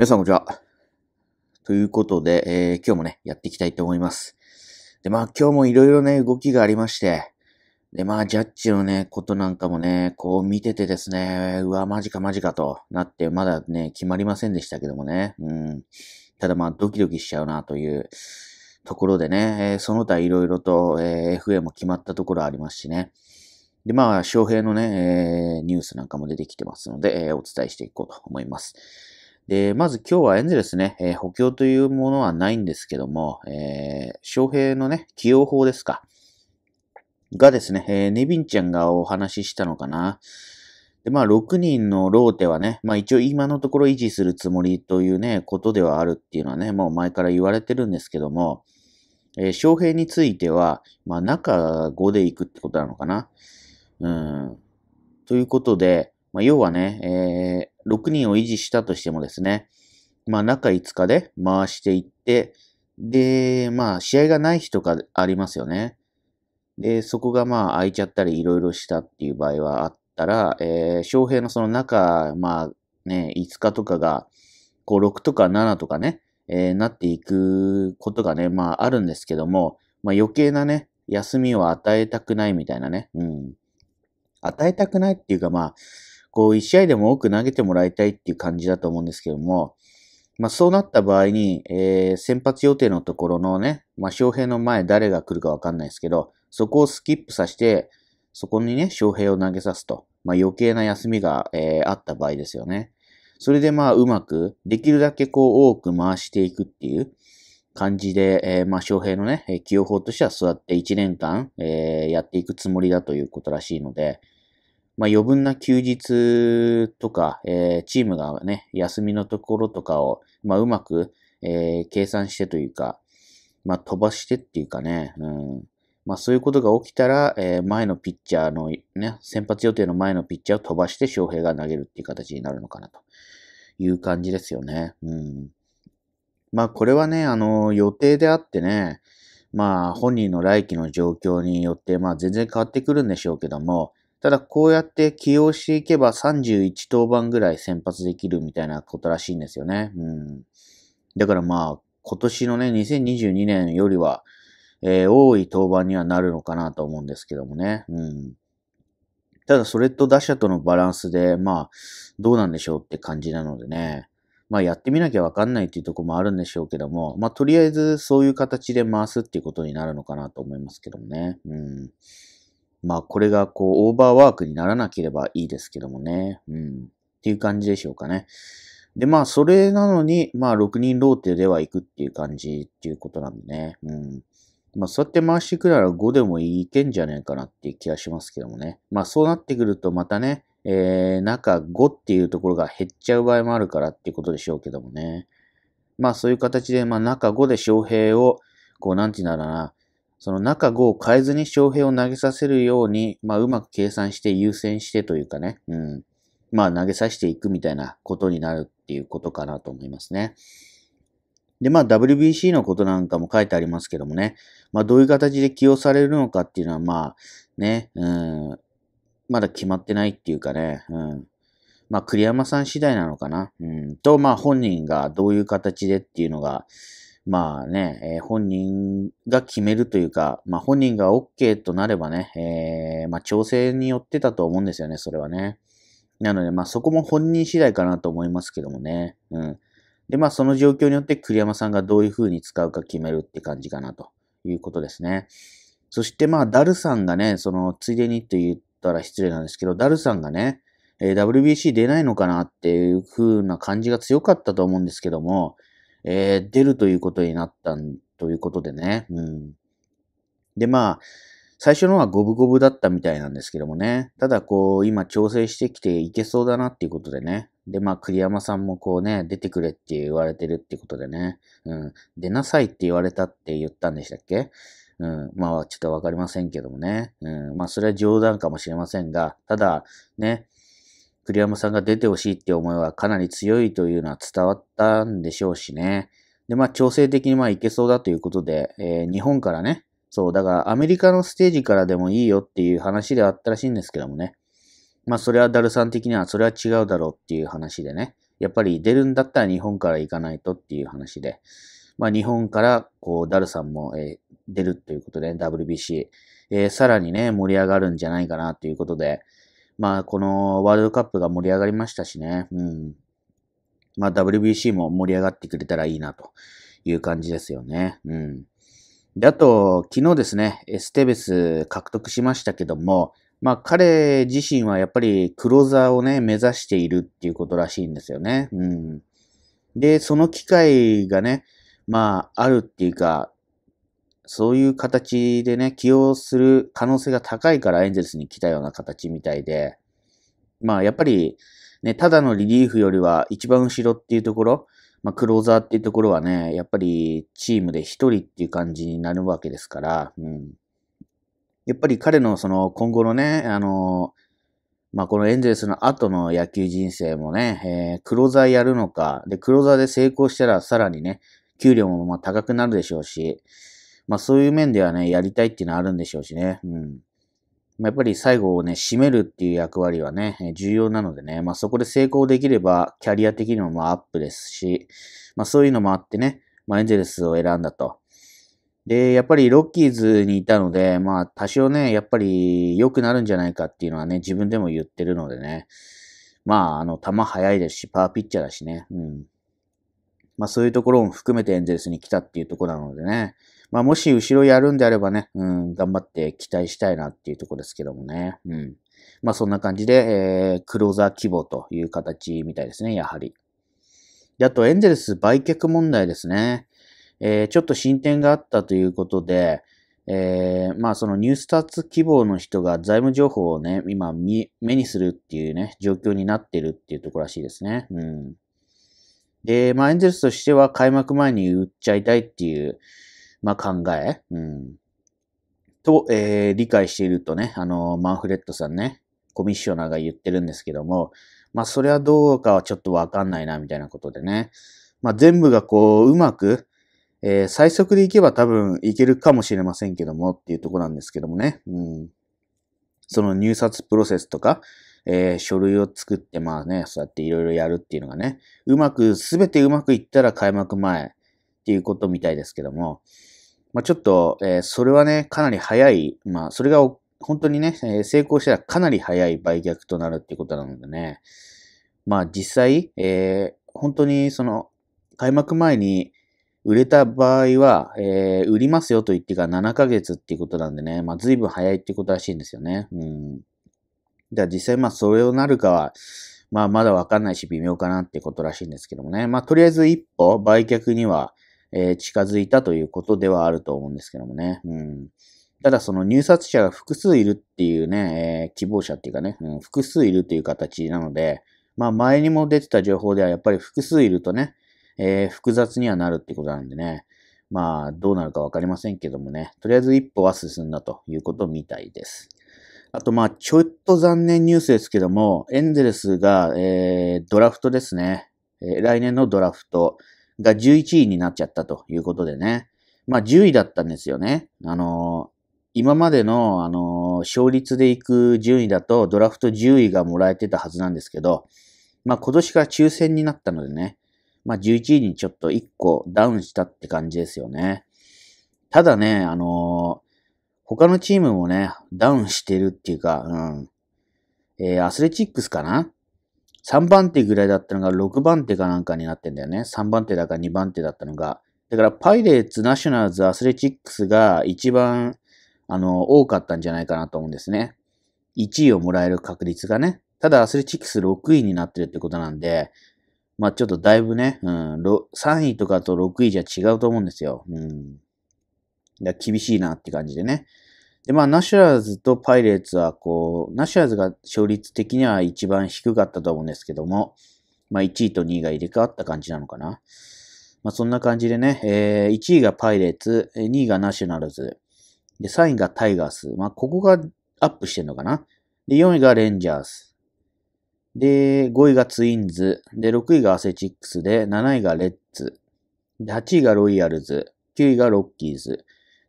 皆さんこんにちは。ということで、えー、今日もね、やっていきたいと思います。で、まあ今日もいろいろね、動きがありまして、で、まあジャッジのね、ことなんかもね、こう見ててですね、うわ、マジかマジかとなって、まだね、決まりませんでしたけどもね、うん。ただまあドキドキしちゃうなというところでね、えー、その他いろいろと、えー、FA も決まったところありますしね。で、まあ、翔平のね、えー、ニュースなんかも出てきてますので、えー、お伝えしていこうと思います。で、まず今日はエンゼルスね、えー、補強というものはないんですけども、えー、翔平のね、起用法ですか。がですね、えー、ネビンちゃんがお話ししたのかな。で、まあ、6人のローテはね、まあ一応今のところ維持するつもりというね、ことではあるっていうのはね、もう前から言われてるんですけども、えー、翔平については、まあ中5で行くってことなのかな。うん。ということで、まあ要はね、えー、6人を維持したとしてもですね、まあ中5日で回していって、で、まあ試合がない日とかありますよね。で、そこがまあ空いちゃったりいろいろしたっていう場合はあったら、えー、翔平のその中、まあね、5日とかが、こう6とか7とかね、えー、なっていくことがね、まああるんですけども、まあ余計なね、休みを与えたくないみたいなね、うん。与えたくないっていうかまあ、こう、一試合でも多く投げてもらいたいっていう感じだと思うんですけども、まあ、そうなった場合に、えー、先発予定のところのね、まあ、翔平の前誰が来るかわかんないですけど、そこをスキップさせて、そこにね、翔平を投げさすと。まあ、余計な休みが、えー、あった場合ですよね。それでまあ、うまく、できるだけこう、多く回していくっていう感じで、えー、まあ、翔平のね、起用法としてはそうやって1年間、えー、やっていくつもりだということらしいので、まあ、余分な休日とか、えー、チームがね、休みのところとかを、まあ、うまく、えー、計算してというか、まあ、飛ばしてっていうかね、うん。まあ、そういうことが起きたら、えー、前のピッチャーの、ね、先発予定の前のピッチャーを飛ばして翔平が投げるっていう形になるのかなという感じですよね。うん。まあ、これはね、あの、予定であってね、まあ、本人の来期の状況によって、まあ、全然変わってくるんでしょうけども、ただこうやって起用していけば31登板ぐらい先発できるみたいなことらしいんですよね。うん。だからまあ、今年のね、2022年よりは、えー、多い登板にはなるのかなと思うんですけどもね。うん。ただそれと打者とのバランスで、まあ、どうなんでしょうって感じなのでね。まあやってみなきゃわかんないっていうとこもあるんでしょうけども、まあとりあえずそういう形で回すっていうことになるのかなと思いますけどもね。うん。まあこれがこうオーバーワークにならなければいいですけどもね。うん。っていう感じでしょうかね。で、まあそれなのに、まあ6人ローテでは行くっていう感じっていうことなんでね。うん。まあそうやって回してくれら5でもいけんじゃねえかなっていう気がしますけどもね。まあそうなってくるとまたね、えー、中5っていうところが減っちゃう場合もあるからっていうことでしょうけどもね。まあそういう形で、まあ中5で翔平を、こうなんていうんだろうな、その中5を変えずに翔平を投げさせるように、まあ、うまく計算して優先してというかね、うん。まあ、投げさせていくみたいなことになるっていうことかなと思いますね。で、まあ WBC のことなんかも書いてありますけどもね、まあどういう形で起用されるのかっていうのはまあね、うん、まだ決まってないっていうかね、うん。まあ栗山さん次第なのかな、うん。と、まあ本人がどういう形でっていうのが、まあね、えー、本人が決めるというか、まあ本人が OK となればね、えー、まあ調整によってたと思うんですよね、それはね。なので、まあそこも本人次第かなと思いますけどもね。うん。で、まあその状況によって栗山さんがどういう風に使うか決めるって感じかなということですね。そしてまあダルさんがね、そのついでにと言ったら失礼なんですけど、ダルさんがね、えー、WBC 出ないのかなっていう風な感じが強かったと思うんですけども、えー、出るということになったん、ということでね。うん。で、まあ、最初のは五分五分だったみたいなんですけどもね。ただこう、今調整してきていけそうだなっていうことでね。で、まあ、栗山さんもこうね、出てくれって言われてるってことでね。うん。出なさいって言われたって言ったんでしたっけうん。まあ、ちょっとわかりませんけどもね。うん。まあ、それは冗談かもしれませんが、ただ、ね、栗山さんが出てほしいって思いはかなり強いというのは伝わったんでしょうしね。で、まあ、調整的にまあいけそうだということで、えー、日本からね、そう、だからアメリカのステージからでもいいよっていう話ではあったらしいんですけどもね。まあ、それはダルさん的にはそれは違うだろうっていう話でね。やっぱり出るんだったら日本から行かないとっていう話で。まあ、日本から、こう、ダルさんも、えー、出るということで、WBC。えー、さらにね、盛り上がるんじゃないかなということで、まあ、このワールドカップが盛り上がりましたしね、うん。まあ、WBC も盛り上がってくれたらいいな、という感じですよね。うん。で、あと、昨日ですね、エステベス獲得しましたけども、まあ彼自身はやっぱりクローザーをね、目指しているっていうことらしいんですよね。うん。で、その機会がね、まああるっていうか、そういう形でね、起用する可能性が高いからエンゼルスに来たような形みたいで、まあやっぱり、ね、ただのリリーフよりは一番後ろっていうところ、まあクローザーっていうところはね、やっぱりチームで一人っていう感じになるわけですから、うん。やっぱり彼のその今後のね、あの、まあこのエンゼルスの後の野球人生もね、えー、クローザーやるのか、で、クローザーで成功したらさらにね、給料もまあ高くなるでしょうし、まあそういう面ではね、やりたいっていうのはあるんでしょうしね。うん。まやっぱり最後をね、締めるっていう役割はね、重要なのでね、まあそこで成功できれば、キャリア的にもまあアップですし、まあそういうのもあってね、まあエンゼルスを選んだと。で、やっぱりロッキーズにいたので、まあ多少ね、やっぱり良くなるんじゃないかっていうのはね、自分でも言ってるのでね。まあ、あの、球速いですし、パワーピッチャーだしね。うん。まあそういうところも含めてエンゼルスに来たっていうところなのでね。まあ、もし後ろやるんであればね、うん、頑張って期待したいなっていうとこですけどもね。うん。まあ、そんな感じで、えー、クローザー希望という形みたいですね、やはり。で、あと、エンゼルス売却問題ですね。えー、ちょっと進展があったということで、えー、まあそのニュースターツ希望の人が財務情報をね、今目にするっていうね、状況になってるっていうところらしいですね。うん。で、まあエンゼルスとしては開幕前に売っちゃいたいっていう、まあ、考え、うん、と、えー、理解しているとね、あのマンフレッドさんね、コミッショナーが言ってるんですけども、まあ、それはどうかはちょっとわかんないな、みたいなことでね。まあ、全部がこう、うまく、えー、最速でいけば多分いけるかもしれませんけどもっていうとこなんですけどもね。うん。その入札プロセスとか、えー、書類を作って、まあね、そうやっていろいろやるっていうのがね、うまく、すべてうまくいったら開幕前っていうことみたいですけども、まあ、ちょっと、えー、それはね、かなり早い、まあ、それが本当にね、えー、成功したらかなり早い売却となるっていうことなのでね、まあ実際、えー、本当にその、開幕前に売れた場合は、えー、売りますよと言ってから7ヶ月っていうことなんでね、まあ随分早いってことらしいんですよね。うん。だ実際まあそれをなるかは、まあまだわかんないし微妙かなってことらしいんですけどもね。まあとりあえず一歩売却には、えー、近づいたということではあると思うんですけどもね。うん、ただその入札者が複数いるっていうね、えー、希望者っていうかね、うん、複数いるという形なので、まあ前にも出てた情報ではやっぱり複数いるとね、えー、複雑にはなるってことなんでね、まあどうなるかわかりませんけどもね、とりあえず一歩は進んだということみたいです。あとまあちょっと残念ニュースですけども、エンゼルスが、えー、ドラフトですね、えー、来年のドラフト、が11位になっちゃったということでね。まあ10位だったんですよね。あのー、今までの、あのー、勝率で行く順位だとドラフト10位がもらえてたはずなんですけど、まあ今年が抽選になったのでね、まあ11位にちょっと1個ダウンしたって感じですよね。ただね、あのー、他のチームもね、ダウンしてるっていうか、うん。えー、アスレチックスかな3番手ぐらいだったのが6番手かなんかになってんだよね。3番手だか2番手だったのが。だからパイレーツ、ナショナルズ、アスレチックスが一番、あの、多かったんじゃないかなと思うんですね。1位をもらえる確率がね。ただアスレチックス6位になってるってことなんで、まあちょっとだいぶね、うん、3位とかと6位じゃ違うと思うんですよ。うん。だ厳しいなって感じでね。で、まあ、ナショアーズとパイレーツは、こう、ナショアーズが勝率的には一番低かったと思うんですけども、まあ、1位と2位が入れ替わった感じなのかな。まあ、そんな感じでね、えー、1位がパイレーツ、2位がナショナルズ、で、3位がタイガース。まあ、ここがアップしてんのかな。で、4位がレンジャース。で、5位がツインズ。で、6位がアセチックスで、7位がレッツ。で、8位がロイヤルズ。9位がロッキーズ。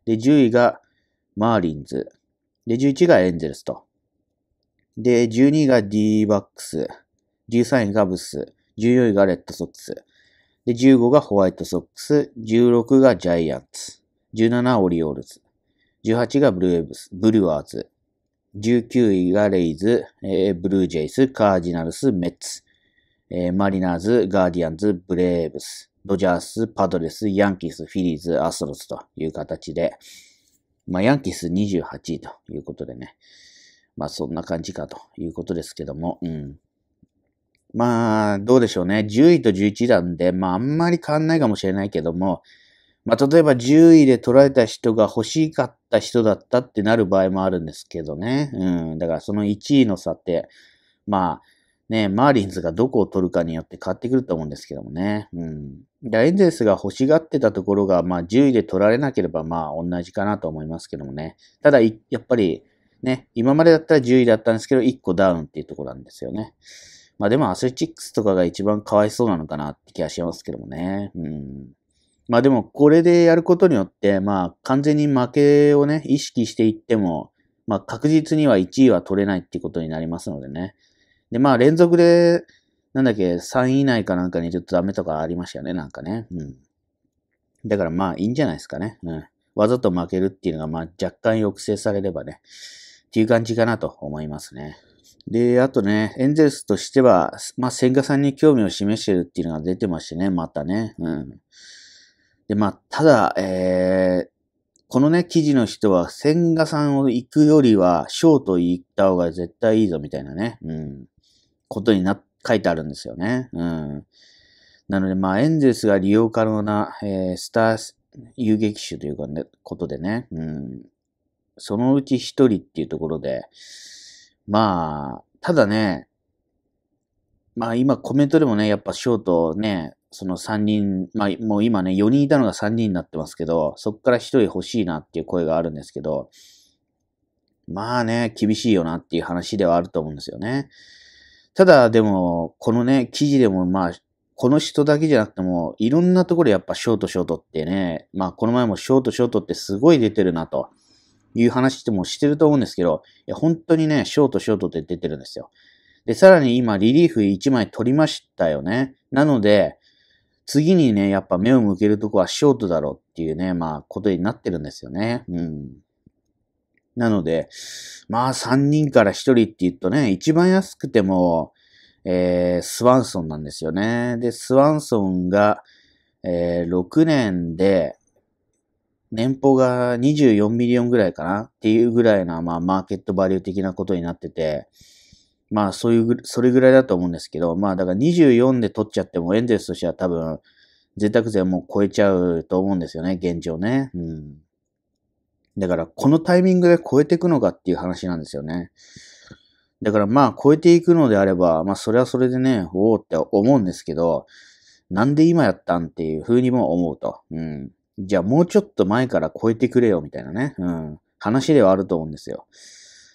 で、10位がマーリンズ。で、11がエンゼルスと。で、12が D バックス。13位がブス。14位がレッドソックス。で、15がホワイトソックス。16がジャイアンツ。17はオリオールズ。18がブルーエブス、ブルワーズ。19位がレイズ、えー、ブルージェイス、カージナルス、メッツ。えー、マリナーズ、ガーディアンズ、ブレーブス。ドジャース、パドレス、ヤンキース、フィリーズ、アストロズという形で、まあ、ヤンキース28位ということでね。まあ、そんな感じかということですけども、うん。まあ、どうでしょうね。10位と11位なんで、まあ、あんまり変わんないかもしれないけども、まあ、例えば10位で取られた人が欲しかった人だったってなる場合もあるんですけどね。うん。だからその1位の差って、まあ、ね、マーリンズがどこを取るかによって変わってくると思うんですけどもね。うん。エンゼルスが欲しがってたところが、まあ10位で取られなければ、まあ同じかなと思いますけどもね。ただ、やっぱり、ね、今までだったら10位だったんですけど、1個ダウンっていうところなんですよね。まあでもアスレチックスとかが一番かわいそうなのかなって気がしますけどもね。うん。まあでもこれでやることによって、まあ完全に負けをね、意識していっても、まあ確実には1位は取れないっていうことになりますのでね。で、まあ連続で、なんだっけ、3位以内かなんかにちょっとダメとかありましたよね、なんかね。うん。だからまあいいんじゃないですかね。うん。わざと負けるっていうのが、まあ若干抑制されればね、っていう感じかなと思いますね。で、あとね、エンゼルスとしては、まあ、千賀さんに興味を示してるっていうのが出てましてね、またね。うん。で、まあ、ただ、えー、このね、記事の人は、千賀さんを行くよりは、ショート行った方が絶対いいぞ、みたいなね。うん。ことにな、書いてあるんですよね。うん。なので、まあ、エンゼルスが利用可能な、えー、スター遊撃手というか、ね、ことでね、うん。そのうち一人っていうところで、まあ、ただね、まあ今コメントでもね、やっぱショートね、その3人、まあもう今ね、4人いたのが3人になってますけど、そっから1人欲しいなっていう声があるんですけど、まあね、厳しいよなっていう話ではあると思うんですよね。ただでも、このね、記事でもまあ、この人だけじゃなくても、いろんなところやっぱショートショートってね、まあこの前もショートショートってすごい出てるなという話もしてると思うんですけど、本当にね、ショートショートって出てるんですよ。で、さらに今リリーフ1枚取りましたよね。なので、次にね、やっぱ目を向けるとこはショートだろうっていうね、まあことになってるんですよね。うん。なので、まあ3人から1人って言うとね、一番安くても、えー、スワンソンなんですよね。で、スワンソンが、えー、6年で、年俸が24ミリオンぐらいかなっていうぐらいな、まあ、マーケットバリュー的なことになってて、まあ、そういう、それぐらいだと思うんですけど、まあ、だから24で取っちゃっても、エンゼルスとしては多分、贅沢税も超えちゃうと思うんですよね、現状ね。うん。だから、このタイミングで超えていくのかっていう話なんですよね。だからまあ、超えていくのであれば、まあ、それはそれでね、おおって思うんですけど、なんで今やったんっていう風にも思うと。うん。じゃあもうちょっと前から超えてくれよ、みたいなね。うん。話ではあると思うんですよ。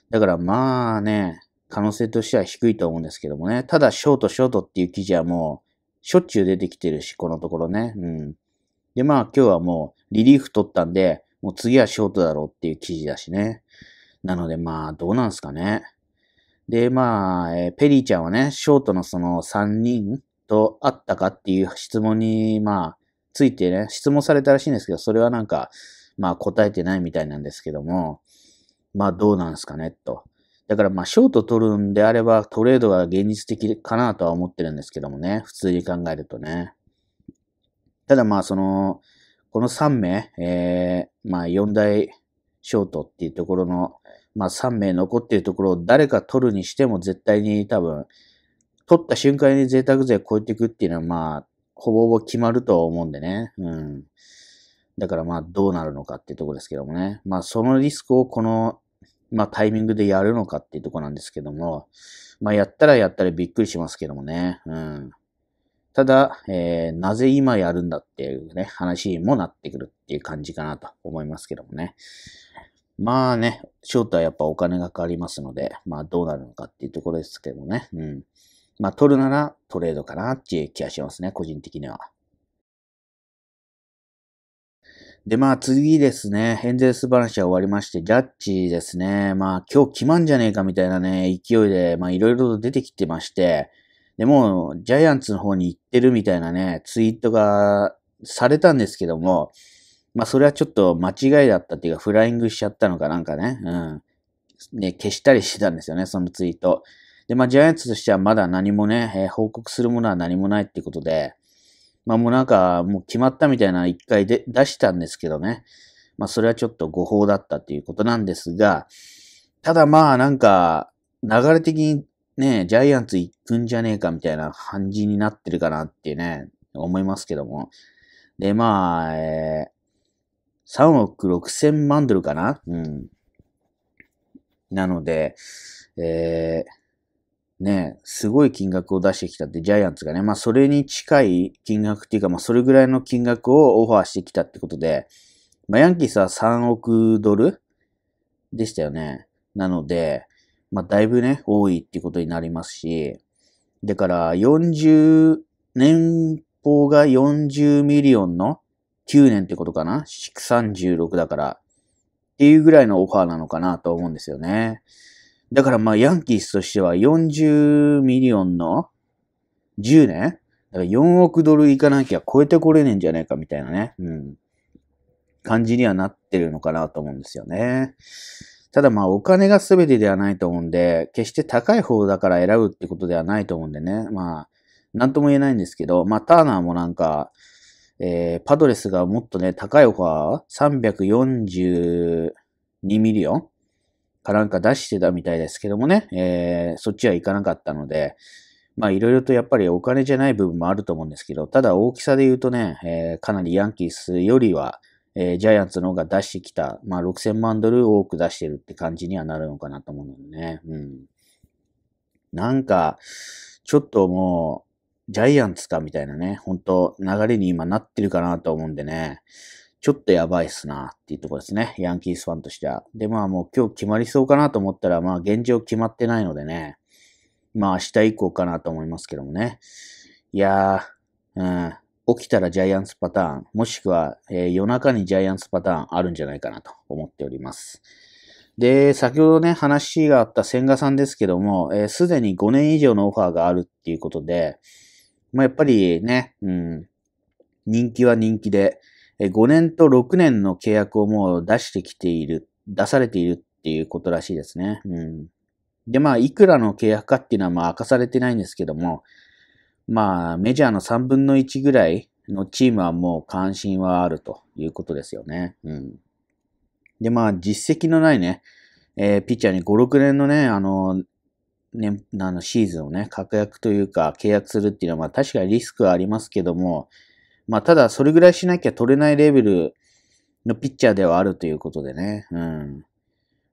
だからまあね、可能性としては低いと思うんですけどもね。ただ、ショート、ショートっていう記事はもう、しょっちゅう出てきてるし、このところね。うん。で、まあ今日はもう、リリーフ取ったんで、もう次はショートだろうっていう記事だしね。なのでまあ、どうなんすかね。で、まあ、えー、ペリーちゃんはね、ショートのその3人と会ったかっていう質問に、まあ、ついてね、質問されたらしいんですけど、それはなんか、まあ答えてないみたいなんですけども、まあどうなんすかね、と。だからまあショート取るんであればトレードが現実的かなとは思ってるんですけどもね、普通に考えるとね。ただまあその、この3名、えー、まあ、4大ショートっていうところの、まあ、3名残っているところを誰か取るにしても絶対に多分、取った瞬間に贅沢税超えていくっていうのは、まあ、ほぼほぼ決まるとは思うんでね。うん。だからまあ、どうなるのかっていうところですけどもね。まあ、そのリスクをこの、まあ、タイミングでやるのかっていうところなんですけども、まあ、やったらやったらびっくりしますけどもね。うん。ただ、えー、なぜ今やるんだっていうね、話にもなってくるっていう感じかなと思いますけどもね。まあね、ショートはやっぱお金がかかりますので、まあどうなるのかっていうところですけどもね。うん。まあ取るならトレードかなっていう気がしますね、個人的には。で、まあ次ですね、エンゼルス話は終わりまして、ジャッジですね、まあ今日決まんじゃねえかみたいなね、勢いで、まあいろいろと出てきてまして、でも、ジャイアンツの方に行ってるみたいなね、ツイートがされたんですけども、まあ、それはちょっと間違いだったっていうか、フライングしちゃったのかなんかね、うん。ね、消したりしてたんですよね、そのツイート。で、まあ、ジャイアンツとしてはまだ何もね、えー、報告するものは何もないってことで、まあ、もうなんか、もう決まったみたいな一回で出したんですけどね。まあ、それはちょっと誤報だったっていうことなんですが、ただまあ、なんか、流れ的にねえ、ジャイアンツ行くんじゃねえかみたいな感じになってるかなってね、思いますけども。で、まあ、えー、3億6千万ドルかなうん。なので、えー、ね、すごい金額を出してきたってジャイアンツがね、まあそれに近い金額っていうか、まあそれぐらいの金額をオファーしてきたってことで、まあヤンキースは3億ドルでしたよね。なので、まあ、だいぶね、多いっていうことになりますし、だから40、年俸が40ミリオンの9年ってことかな ?36 だから。っていうぐらいのオファーなのかなと思うんですよね。だからまあヤンキースとしては40ミリオンの10年だから4億ドルいかなきゃ超えてこれねえんじゃねえかみたいなね。うん。感じにはなってるのかなと思うんですよね。ただまあお金が全てではないと思うんで、決して高い方だから選ぶってことではないと思うんでね、まあ、なんとも言えないんですけど、まあターナーもなんか、えー、パドレスがもっとね、高いオファー、342ミリオンかなんか出してたみたいですけどもね、えー、そっちは行かなかったので、まあいろいろとやっぱりお金じゃない部分もあると思うんですけど、ただ大きさで言うとね、えー、かなりヤンキースよりは、えー、ジャイアンツの方が出してきた、まあ、6000万ドル多く出してるって感じにはなるのかなと思うのでね。うん。なんか、ちょっともう、ジャイアンツかみたいなね、本当流れに今なってるかなと思うんでね、ちょっとやばいっすなっていうところですね。ヤンキースファンとしては。で、まあもう今日決まりそうかなと思ったら、まあ現状決まってないのでね、まあ明日以降かなと思いますけどもね。いやー、うん、起きたらジャイアンツパターン、もしくは、えー、夜中にジャイアンツパターンあるんじゃないかなと思っております。で、先ほどね、話があった千賀さんですけども、す、え、で、に5年以上のオファーがあるっていうことで、まあ、やっぱりね、うん、人気は人気で、5年と6年の契約をもう出してきている、出されているっていうことらしいですね。うん。で、まあ、いくらの契約かっていうのはまあ明かされてないんですけども、まあ、メジャーの3分の1ぐらいのチームはもう関心はあるということですよね。うん。で、まあ、実績のないね、えー、ピッチャーに5、6年のね、あの、ね、あの、シーズンをね、確約というか、契約するっていうのは、まあ、確かにリスクはありますけども、まあ、ただ、それぐらいしなきゃ取れないレベルのピッチャーではあるということでね、うん。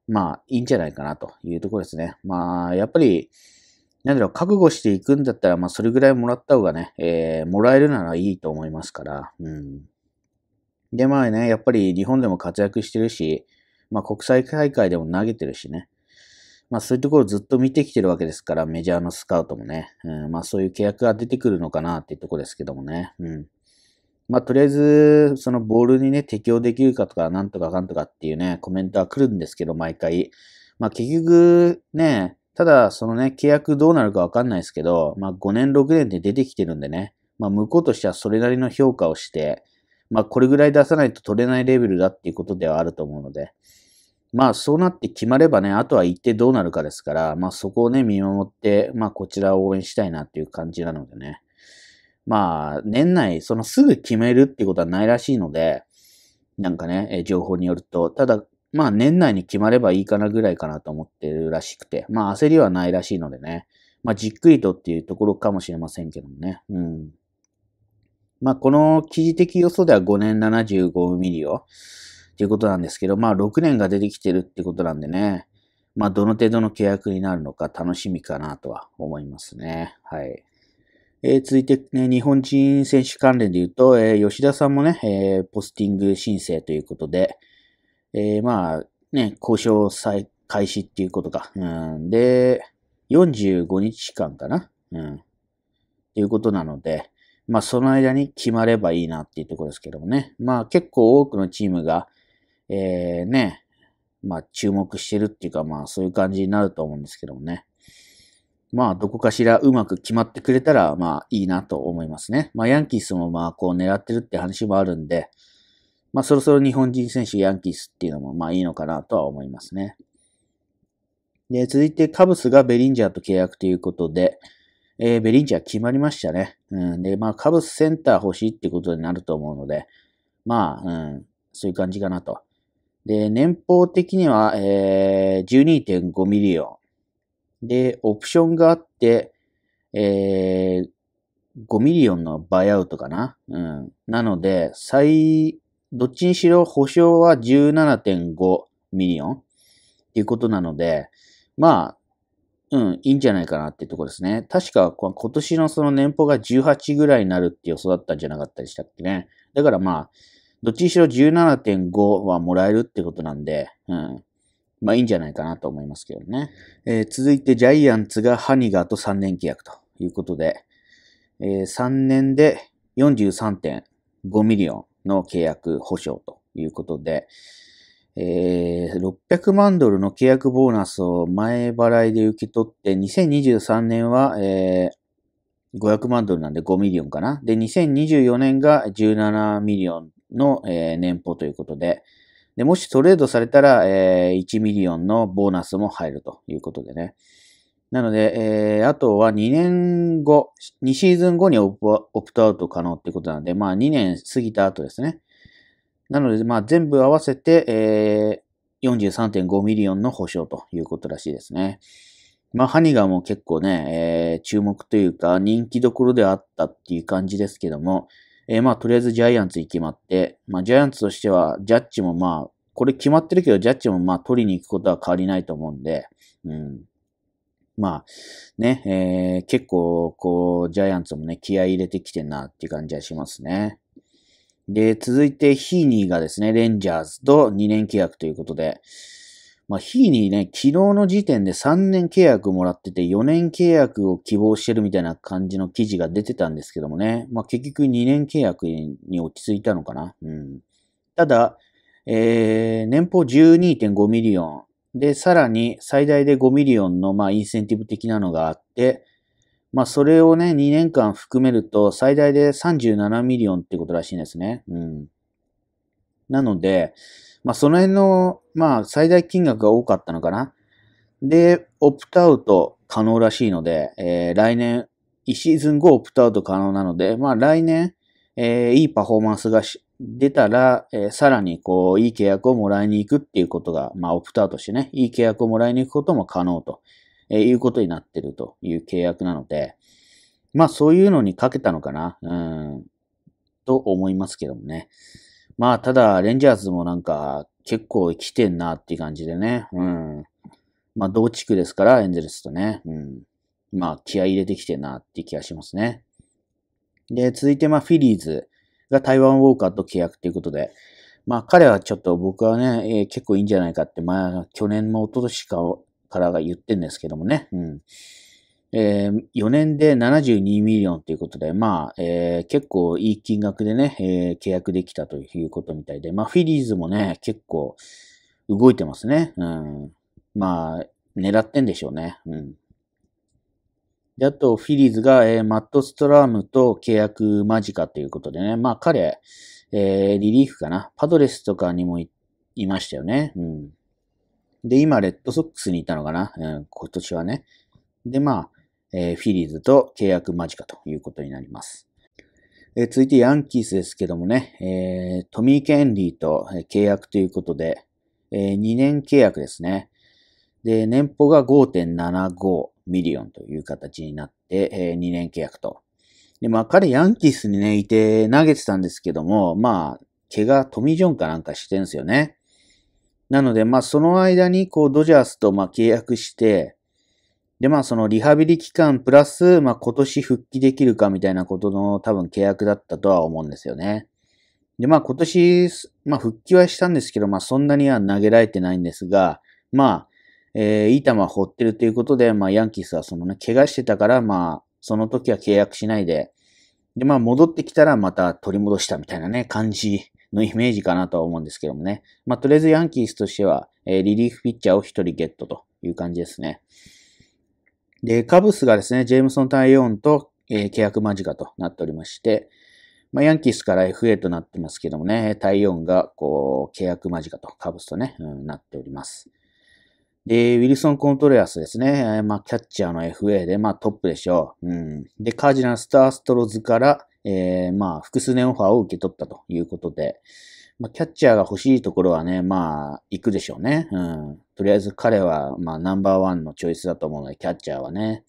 まあ、いいんじゃないかなというところですね。まあ、やっぱり、なんだろう、覚悟していくんだったら、まあ、それぐらいもらった方がね、えー、もらえるならいいと思いますから、うん。で、まあね、やっぱり日本でも活躍してるし、まあ、国際大会でも投げてるしね。まあ、そういうところずっと見てきてるわけですから、メジャーのスカウトもね。うん、まあ、そういう契約が出てくるのかなっていうところですけどもね。うん。まあ、とりあえず、そのボールにね、適応できるかとか、なんとかかんとかっていうね、コメントは来るんですけど、毎回。まあ、結局、ね、ただ、そのね、契約どうなるかわかんないですけど、まあ5年6年で出てきてるんでね、まあ向こうとしてはそれなりの評価をして、まあこれぐらい出さないと取れないレベルだっていうことではあると思うので、まあそうなって決まればね、あとは行ってどうなるかですから、まあそこをね、見守って、まあこちらを応援したいなっていう感じなのでね。まあ年内、そのすぐ決めるっていうことはないらしいので、なんかね、情報によると、ただまあ年内に決まればいいかなぐらいかなと思ってるらしくて、まあ焦りはないらしいのでね、まあじっくりとっていうところかもしれませんけどもね、うん。まあこの記事的予想では5年75ミリを、っていうことなんですけど、まあ6年が出てきてるってことなんでね、まあどの程度の契約になるのか楽しみかなとは思いますね。はい。えー、続いて、ね、日本人選手関連で言うと、えー、吉田さんもね、えー、ポスティング申請ということで、えー、まあ、ね、交渉再開始っていうことか。うん、で、45日間かな。うん。っていうことなので、まあ、その間に決まればいいなっていうところですけどもね。まあ、結構多くのチームが、えー、ね、まあ、注目してるっていうか、まあ、そういう感じになると思うんですけどもね。まあ、どこかしらうまく決まってくれたら、まあ、いいなと思いますね。まあ、ヤンキースもまあ、こう狙ってるって話もあるんで、まあ、そろそろ日本人選手ヤンキースっていうのも、まあいいのかなとは思いますね。で、続いてカブスがベリンジャーと契約ということで、えー、ベリンジャー決まりましたね。うん。で、まあ、カブスセンター欲しいってことになると思うので、まあ、うん、そういう感じかなと。で、年俸的には、えー、12.5ミリオン。で、オプションがあって、えー、5ミリオンのバイアウトかな。うん。なので、最どっちにしろ保証は17.5ミリオンっていうことなので、まあ、うん、いいんじゃないかなっていうところですね。確か、今年のその年俸が18ぐらいになるって予想だったんじゃなかったでしたっけね。だからまあ、どっちにしろ17.5はもらえるってことなんで、うん。まあいいんじゃないかなと思いますけどね。えー、続いてジャイアンツがハニガーと3年契約ということで、えー、3年で43.5ミリオン。の契約保証ということで、えー、600万ドルの契約ボーナスを前払いで受け取って、2023年は、えー、500万ドルなんで5ミリオンかな。で、2024年が17ミリオンの、えー、年俸ということで、で、もしトレードされたら、えー、1ミリオンのボーナスも入るということでね。なので、えー、あとは2年後、2シーズン後にオプトアウト可能ってことなんで、まあ2年過ぎた後ですね。なので、まあ全部合わせて、えー、43.5ミリオンの保証ということらしいですね。まあ、ハニガーも結構ね、えー、注目というか、人気どころではあったっていう感じですけども、えー、まあ、とりあえずジャイアンツに決まって、まあ、ジャイアンツとしては、ジャッジもまあ、これ決まってるけど、ジャッジもまあ、取りに行くことは変わりないと思うんで、うん。まあ、ね、えー、結構、こう、ジャイアンツもね、気合入れてきてんなっていう感じはしますね。で、続いて、ヒーニーがですね、レンジャーズと2年契約ということで、まあ、ヒーニーね、昨日の時点で3年契約もらってて、4年契約を希望してるみたいな感じの記事が出てたんですけどもね、まあ、結局2年契約に落ち着いたのかな。うん。ただ、えー、年俸12.5ミリオン、で、さらに最大で5ミリオンの、まあ、インセンティブ的なのがあって、まあ、それをね、2年間含めると最大で37ミリオンってことらしいんですね。うん。なので、まあ、その辺の、まあ、最大金額が多かったのかな。で、オプトアウト可能らしいので、えー、来年、1シーズン後オプトアウト可能なので、まあ、来年、えー、いいパフォーマンスがし出たら、えー、さらにこう、いい契約をもらいに行くっていうことが、まあ、オプターとしてね、いい契約をもらいに行くことも可能と、えー、いうことになってるという契約なので、まあ、そういうのにかけたのかな、うん、と思いますけどもね。まあ、ただ、レンジャーズもなんか、結構来てんなっていう感じでね、うん。まあ、同地区ですから、エンゼルスとね、うん。まあ、気合入れてきてんなって気がしますね。で、続いて、まあ、フィリーズ。が台湾ウォーカーと契約ということで、まあ彼はちょっと僕はね、えー、結構いいんじゃないかって、まあ去年も一昨年かからが言ってんですけどもね、うん。えー、4年で72ミリオンということで、まあ、えー、結構いい金額でね、えー、契約できたということみたいで、まあフィリーズもね、結構動いてますね。うん。まあ、狙ってんでしょうね。うん。で、あと、フィリーズが、えー、マット・ストラームと契約間近ということでね。まあ、彼、えー、リリーフかな。パドレスとかにもいましたよね。うん。で、今、レッドソックスにいたのかな。うん、今年はね。で、まあ、えー、フィリーズと契約間近ということになります。えー、続いてヤンキースですけどもね、えー、トミー・ケンリーと契約ということで、えー、2年契約ですね。で、年俸が5.75。ミリオンという形になって、えー、2年契約と。で、まあ彼ヤンキースにね、いて投げてたんですけども、まあ、怪我、トミー・ジョンかなんかしてんすよね。なので、まあその間に、こう、ドジャースとまあ契約して、で、まあそのリハビリ期間プラス、まあ今年復帰できるかみたいなことの多分契約だったとは思うんですよね。で、まあ今年、まあ復帰はしたんですけど、まあそんなには投げられてないんですが、まあえー、いい球を掘ってるということで、まあ、ヤンキースはそのね、怪我してたから、まあ、その時は契約しないで、で、まあ、戻ってきたらまた取り戻したみたいなね、感じのイメージかなとは思うんですけどもね。まあ、とりあえずヤンキースとしては、えー、リリーフピッチャーを1人ゲットという感じですね。で、カブスがですね、ジェームソン・タイオンと、えー、契約間近となっておりまして、まあ、ヤンキースから FA となってますけどもね、タイオンが、こう、契約間近と、カブスとね、うん、なっております。で、ウィルソン・コントレアスですね。まあ、キャッチャーの FA で、まあ、トップでしょう。うん。で、カージナルスターストロズから、えー、まあ、複数年オファーを受け取ったということで、まあ、キャッチャーが欲しいところはね、まあ、行くでしょうね。うん。とりあえず彼は、まあ、ナンバーワンのチョイスだと思うので、キャッチャーはね。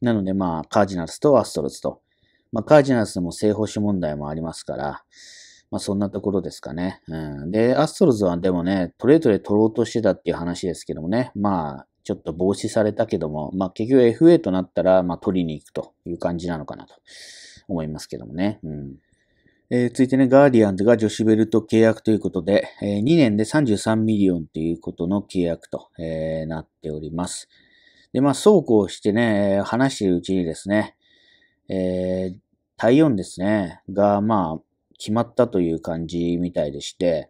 なので、まあ、カージナルスとアストロズと。まあ、カージナルスも正捕手問題もありますから、まあ、そんなところですかね。うん。で、アストロズはでもね、トレートで取ろうとしてたっていう話ですけどもね、まあ、ちょっと防止されたけども、まあ、結局 FA となったら、まあ、取りに行くという感じなのかなと思いますけどもね。うん。えー、続いてね、ガーディアンズがジョシベルト契約ということで、えー、2年で33ミリオンということの契約と、えー、なっております。で、まあ、そうこうしてね、話しているうちにですね、えー、体温ですね、が、まあ、決まったという感じみたいでして、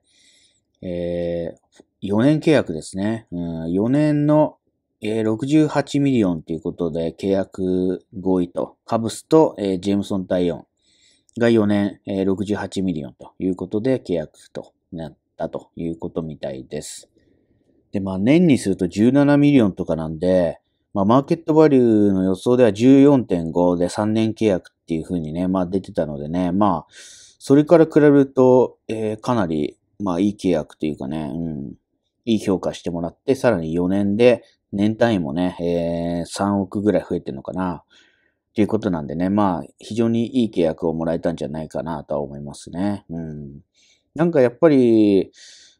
えー、4年契約ですね。うん、4年の、えー、68ミリオンということで契約合意と、カブスと、えー、ジェームソン対ンが4年、えー、68ミリオンということで契約となったということみたいです。で、まあ年にすると17ミリオンとかなんで、まあマーケットバリューの予想では14.5で3年契約っていう風にね、まあ出てたのでね、まあ、それから比べると、えー、かなり、まあ、いい契約というかね、うん、いい評価してもらって、さらに4年で、年単位もね、えー、3億ぐらい増えてるのかな、ということなんでね、まあ、非常にいい契約をもらえたんじゃないかなとは思いますね。うん。なんかやっぱり、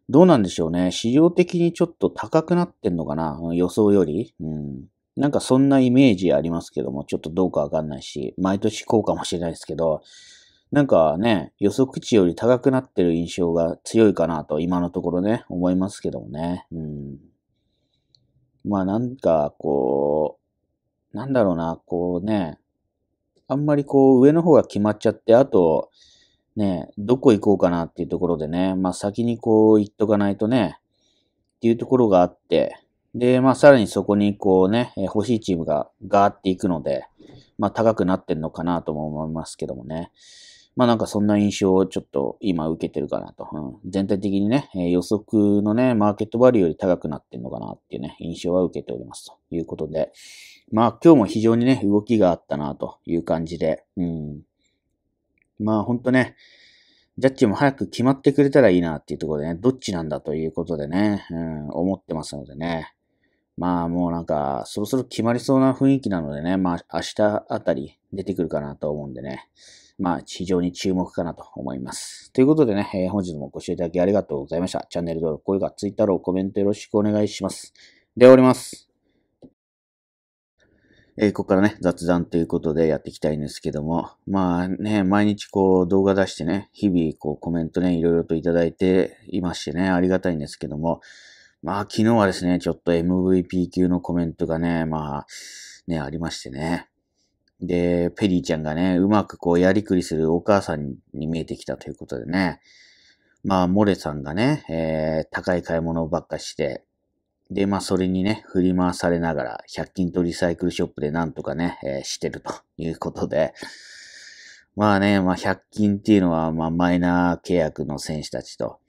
どうなんでしょうね。市場的にちょっと高くなってんのかな予想より。うん。なんかそんなイメージありますけども、ちょっとどうかわかんないし、毎年こうかもしれないですけど、なんかね、予測値より高くなってる印象が強いかなと、今のところね、思いますけどもね。うん。まあなんか、こう、なんだろうな、こうね、あんまりこう上の方が決まっちゃって、あと、ね、どこ行こうかなっていうところでね、まあ先にこう行っとかないとね、っていうところがあって、で、まあさらにそこにこうね、欲しいチームがガーっていくので、まあ高くなってんのかなとも思いますけどもね。まあなんかそんな印象をちょっと今受けてるかなと。うん、全体的にね、えー、予測のね、マーケットバリューより高くなってんのかなっていうね、印象は受けておりますということで。まあ今日も非常にね、動きがあったなという感じで。うん。まあほんとね、ジャッジも早く決まってくれたらいいなっていうところでね、どっちなんだということでね、うん、思ってますのでね。まあもうなんか、そろそろ決まりそうな雰囲気なのでね、まあ明日あたり出てくるかなと思うんでね。まあ、非常に注目かなと思います。ということでね、えー、本日もご視聴いただきありがとうございました。チャンネル登録、高評価、ツイッターのコメントよろしくお願いします。では、おります。えー、ここからね、雑談ということでやっていきたいんですけども、まあね、毎日こう動画出してね、日々こうコメントね、いろいろといただいていましてね、ありがたいんですけども、まあ昨日はですね、ちょっと MVP 級のコメントがね、まあね、ありましてね、で、ペリーちゃんがね、うまくこうやりくりするお母さんに見えてきたということでね。まあ、モレさんがね、えー、高い買い物ばっかして、で、まあ、それにね、振り回されながら、100均とリサイクルショップでなんとかね、えー、してるということで、まあね、まあ、100均っていうのは、まあ、マイナー契約の選手たちと、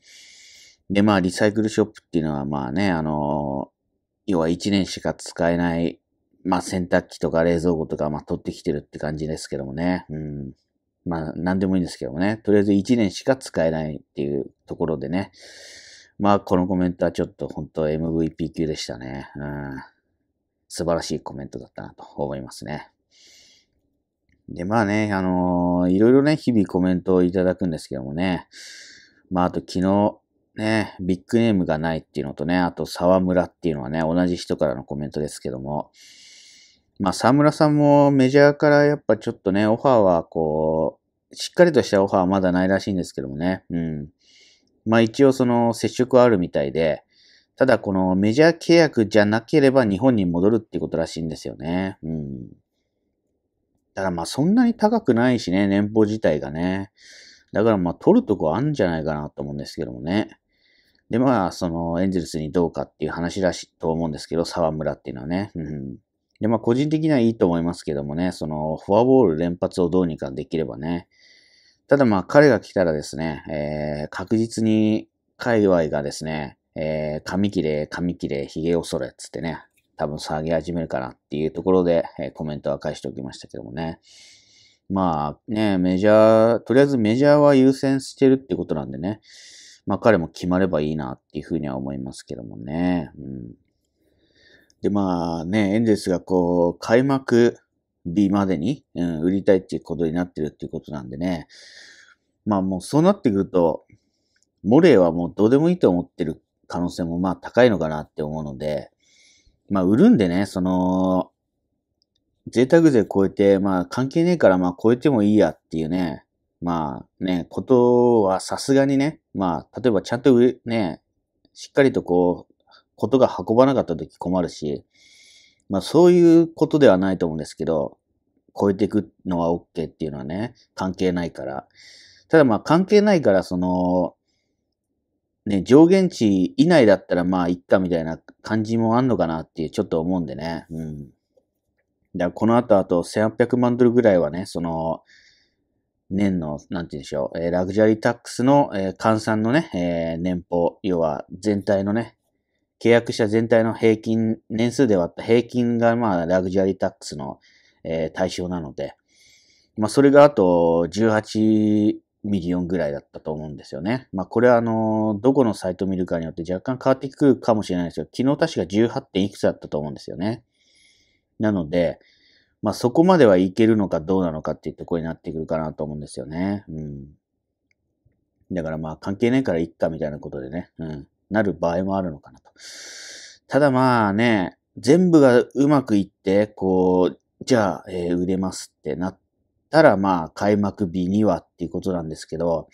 で、まあ、リサイクルショップっていうのは、まあね、あのー、要は1年しか使えないまあ洗濯機とか冷蔵庫とか、まあ取ってきてるって感じですけどもね。うん。まあ何でもいいんですけどもね。とりあえず1年しか使えないっていうところでね。まあこのコメントはちょっと本当 MVP 級でしたね。うん。素晴らしいコメントだったなと思いますね。で、まあね、あのー、いろいろね、日々コメントをいただくんですけどもね。まああと昨日、ね、ビッグネームがないっていうのとね、あと沢村っていうのはね、同じ人からのコメントですけども、まあ、沢村さんもメジャーからやっぱちょっとね、オファーはこう、しっかりとしたオファーはまだないらしいんですけどもね。うん。まあ一応その接触はあるみたいで、ただこのメジャー契約じゃなければ日本に戻るってことらしいんですよね。うん。だからまあそんなに高くないしね、年俸自体がね。だからまあ取るとこあるんじゃないかなと思うんですけどもね。でまあそのエンゼルスにどうかっていう話らしいと思うんですけど、沢村っていうのはね。うん。で、まあ個人的にはいいと思いますけどもね、そのフォアボール連発をどうにかできればね。ただまあ彼が来たらですね、えー、確実に界隈がですね、えー、髪切れ、髪切れ、髭を恐れつってね、多分騒ぎ始めるかなっていうところで、えー、コメントは返しておきましたけどもね。まあね、メジャー、とりあえずメジャーは優先してるってことなんでね、まあ彼も決まればいいなっていうふうには思いますけどもね。うんで、まあね、エンゼルスがこう、開幕日までに、うん、売りたいっていうことになってるっていうことなんでね。まあもうそうなってくると、モレーはもうどうでもいいと思ってる可能性もまあ高いのかなって思うので、まあ売るんでね、その、贅沢税超えて、まあ関係ねえからまあ超えてもいいやっていうね、まあね、ことはさすがにね、まあ例えばちゃんとね、しっかりとこう、ことが運ばなかった時困るし、まあそういうことではないと思うんですけど、超えていくのは OK っていうのはね、関係ないから。ただまあ関係ないから、その、ね、上限値以内だったらまあいっかみたいな感じもあんのかなっていうちょっと思うんでね。うん。だからこの後あと1800万ドルぐらいはね、その、年の、なんて言うんでしょう、えー、ラグジュアリータックスの、えー、換算のね、えー、年俸、要は全体のね、契約者全体の平均、年数で割った平均が、まあ、ラグジュアリータックスの、えー、対象なので、まあ、それがあと18ミリオンぐらいだったと思うんですよね。まあ、これはあの、どこのサイトを見るかによって若干変わってくるかもしれないですけど、昨日確か18点いくつだったと思うんですよね。なので、まあ、そこまではいけるのかどうなのかっていうところになってくるかなと思うんですよね。うん。だからまあ関係ないからいっかみたいなことでね、うん。なる場合もあるのかなただまあね、全部がうまくいって、こう、じゃあ、えー、売れますってなったら、まあ、開幕日にはっていうことなんですけど、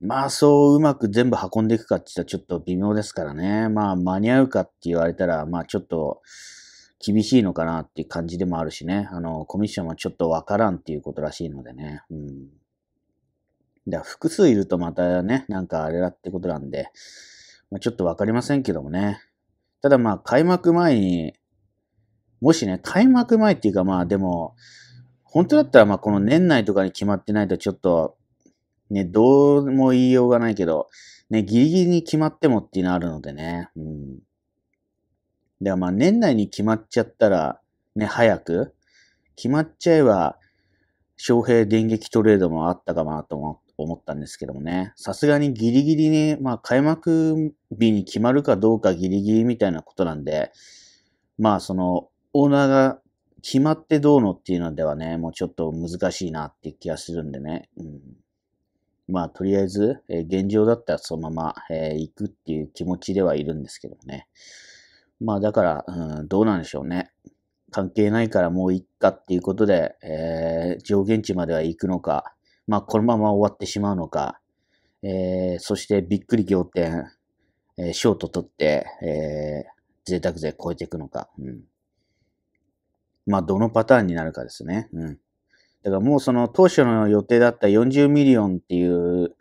まあ、そううまく全部運んでいくかって言ったらちょっと微妙ですからね。まあ、間に合うかって言われたら、まあ、ちょっと厳しいのかなっていう感じでもあるしね。あの、コミッションはちょっとわからんっていうことらしいのでね。うん。だから複数いるとまたね、なんかあれだってことなんで、まあ、ちょっとわかりませんけどもね。ただまあ開幕前に、もしね、開幕前っていうかまあでも、本当だったらまあこの年内とかに決まってないとちょっと、ね、どうも言いようがないけど、ね、ギリギリに決まってもっていうのあるのでね。うん。ではまあ年内に決まっちゃったら、ね、早く、決まっちゃえば、翔平電撃トレードもあったかなと思思ったんですけどもね、さすがにギリギリに、まあ開幕日に決まるかどうかギリギリみたいなことなんで、まあそのオーナーが決まってどうのっていうのではね、もうちょっと難しいなって気がするんでね、うん、まあとりあえず、え現状だったらそのまま、えー、行くっていう気持ちではいるんですけどもね。まあだから、うん、どうなんでしょうね。関係ないからもういっかっていうことで、えー、上限値までは行くのか、まあ、このまま終わってしまうのか、えー、そしてびっくり仰天、えー、ショート取って、えー、贅沢税超えていくのか、うん。まあ、どのパターンになるかですね。うん。だからもうその当初の予定だった40ミリオンっていう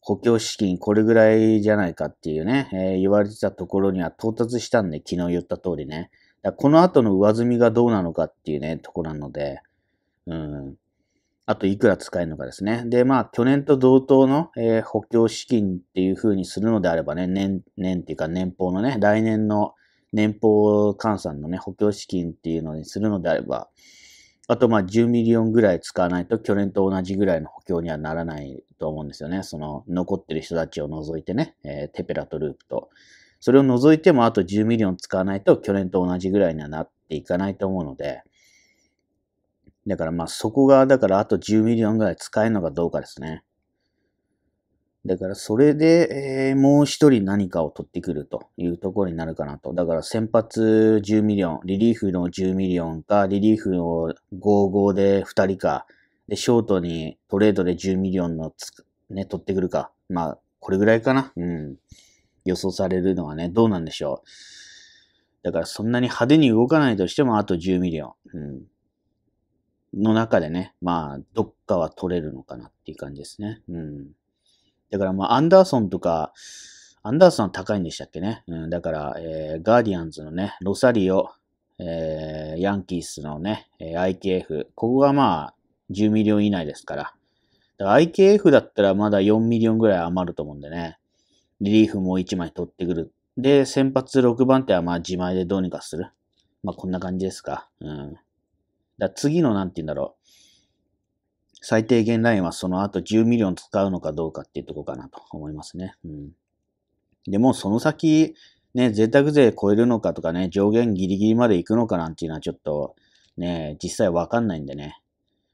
補強資金これぐらいじゃないかっていうね、えー、言われてたところには到達したんで、昨日言った通りね。だこの後の上積みがどうなのかっていうね、とこなので、うん。あといくら使えるのかですね。で、まあ、去年と同等の、えー、補強資金っていう風にするのであればね、年、年っていうか年俸のね、来年の年俸換算のね、補強資金っていうのにするのであれば、あとまあ10ミリオンぐらい使わないと去年と同じぐらいの補強にはならないと思うんですよね。その残ってる人たちを除いてね、えー、テペラとループと。それを除いてもあと10ミリオン使わないと去年と同じぐらいにはなっていかないと思うので、だからまあそこが、だからあと10ミリオンぐらい使えるのかどうかですね。だからそれで、えー、もう一人何かを取ってくるというところになるかなと。だから先発10ミリオン、リリーフの10ミリオンか、リリーフの55で2人か、で、ショートにトレードで10ミリオンのつ、ね、取ってくるか。まあ、これぐらいかな。うん。予想されるのはね、どうなんでしょう。だからそんなに派手に動かないとしても、あと10ミリオン。うん。の中でね、まあ、どっかは取れるのかなっていう感じですね。うん。だからまあ、アンダーソンとか、アンダーソン高いんでしたっけね。うん、だから、えー、ガーディアンズのね、ロサリオ、えー、ヤンキースのね、えー、IKF、ここがまあ、10ミリオン以内ですから。だから IKF だったらまだ4ミリオンぐらい余ると思うんでね。リリーフもう1枚取ってくる。で、先発6番手はまあ自前でどうにかする。まあこんな感じですか。うん。だ次の、何て言うんだろう。最低限ラインはその後10ミリオン使うのかどうかっていうとこかなと思いますね。うん。でもその先、ね、贅沢税超えるのかとかね、上限ギリギリまで行くのかなんていうのはちょっとね、実際わかんないんでね。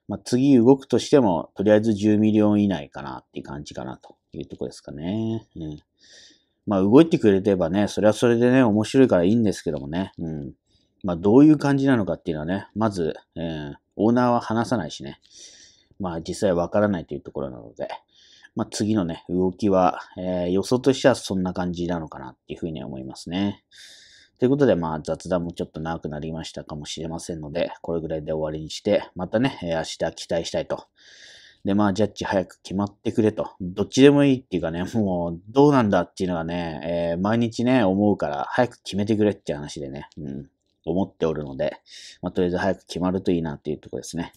まあ、次動くとしても、とりあえず10ミリオン以内かなっていう感じかなというとこですかね。うん。まあ動いてくれてればね、それはそれでね、面白いからいいんですけどもね。うん。まあ、どういう感じなのかっていうのはね、まず、えー、オーナーは話さないしね、まあ、実際わからないというところなので、まあ、次のね、動きは、えー、予想としてはそんな感じなのかなっていうふうに思いますね。ということで、まあ、雑談もちょっと長くなりましたかもしれませんので、これぐらいで終わりにして、またね、明日期待したいと。で、まあ、ジャッジ早く決まってくれと。どっちでもいいっていうかね、もう、どうなんだっていうのがね、えー、毎日ね、思うから、早く決めてくれって話でね。うん。思っておるので、まあ、とりあえず早く決まるといいなっていうところですね。